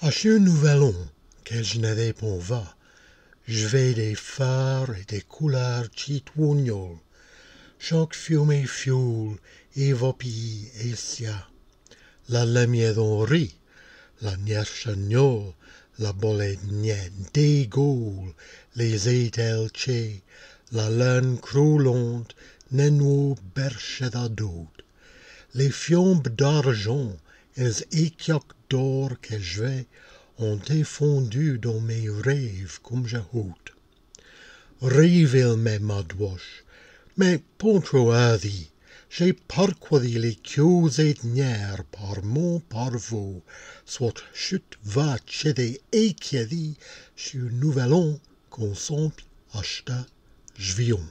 À ce nouvel an que je ne pas, je vais des phares et des couleurs titouignoles. chaque fumée fioul et vapille et cia. La lumièrerie, la nerchagnole, la des Gaules, les ételchés, la laine croulante, nenno bercheda d'août. Les fiombes d'argent les écoques d'or que je vais ont défondu dans mes rêves comme je hâte. révèle mes ma douce, mais pas trop hardi, j'ai parcouru les queues ethnières par mon vous, soit chute chez des écuries sur Nouvel An qu'on acheta Jvion.